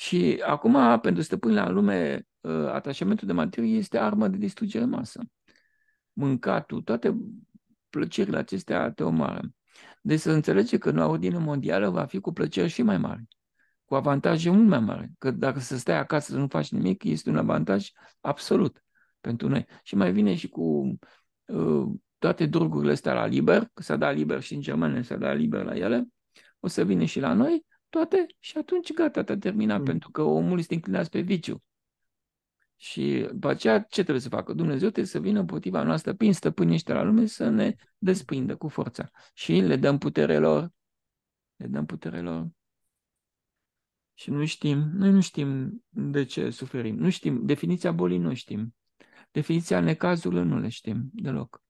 Și acum, pentru stăpâni la lume, ă, atașamentul de materie este armă de distrugere în masă. Mâncatul, toate plăcerile acestea te omoară. Deci să înțelege că noua ordine mondială va fi cu plăceri și mai mari, cu avantaje mult mai mari. Că dacă să stai acasă să nu faci nimic, este un avantaj absolut pentru noi. Și mai vine și cu uh, toate drogurile astea la liber, că s-a dat liber și în Germania s-a dat liber la ele, o să vină și la noi toate și atunci gata, te-a terminat, mm. pentru că omul este înclinat spre viciu. Și după aceea, ce trebuie să facă? Dumnezeu trebuie să vină împotriva noastră prin stăpânii ăștia la lume să ne desprindă cu forța. Și le dăm putere lor. Le dăm putere lor. Și nu știm, noi nu știm de ce suferim. Nu știm, definiția bolii nu știm. Definiția necazului nu le știm deloc.